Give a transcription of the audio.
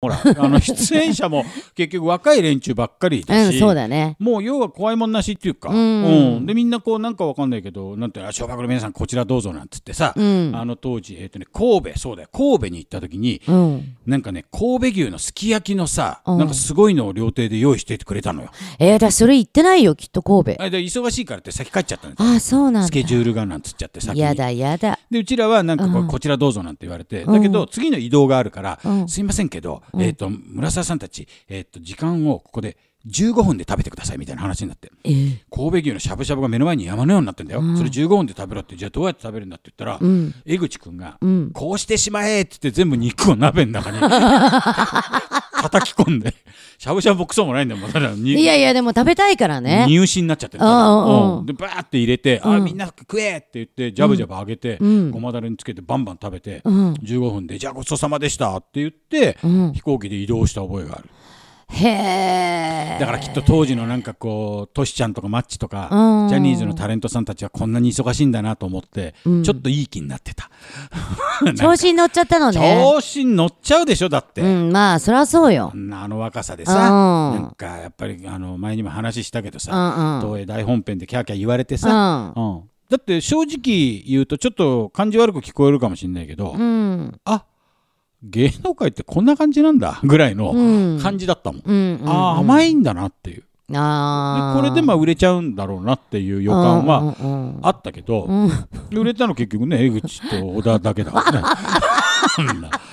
ほらあの 出演者も結局若い連中ばっかりだし、うん、そうだねもう要は怖いもんなしっていうか、うん、うん、でみんなこうなんかわかんないけどなんて「あ、小学の皆さんこちらどうぞ」なんつってさ、うん、あの当時、えーとね、神戸そうだよ神戸に行った時に、うん、なんかね神戸牛のすき焼きのさ、なんかすごいのを料亭で用意しててくれたのよ。えー、私それ行ってないよきっと神戸。あで忙しいからって先帰っちゃったんであそうなんスケジュールがなんつっちゃって先に。やだやだ。でうちらはなんかこ,、こちらどうぞなんて言われて、だけど次の移動があるから、すいませんけどうん、えっ、ー、と村沢さんたち、えっ、ー、と時間をここで15分で食べてくださいみたいな話になって、えー、神戸牛のしゃぶしゃぶが目の前に山のようになってんだよ、うん、それ15分で食べろってじゃあどうやって食べるんだって言ったら、うん、江口君が、うん、こうしてしまえって言って全部肉を鍋の中に 叩き込んで しゃぶしゃぶクソもないんだよまたいやいやでも食べたいからね入試になっちゃってるうん、でばーって入れて「あみんな食え!」って言ってジャブジャブあげて、ごまだれにつけてバンバン食べて、うん、15分で「じゃあごちそうさまでした」って言って、飛行機で移動した覚えがある。へえだからきっと当時のなんかこうトシちゃんとかマッチとかジャニーズのタレントさんたちはこんなに忙しいんだなと思って、うん、ちょっといい気になってた 調子に乗っちゃったのね調子に乗っちゃうでしょだって、うん、まあそりゃそうよあの若さでさなんかやっぱりあの前にも話したけどさ、東映大本編でキャーキャー言われてさ、うんだって正直言うとちょっと感じ悪く聞こえるかもしれないけど、うん、あ芸能界ってこんな感じなんだ ぐらいの感じだったもんうんああ甘いんだなっていうあこれでまあ売れちゃうんだろうなっていう予感はあったけど、うんうんうん、売れたの結局ね江口と小田だけだからね。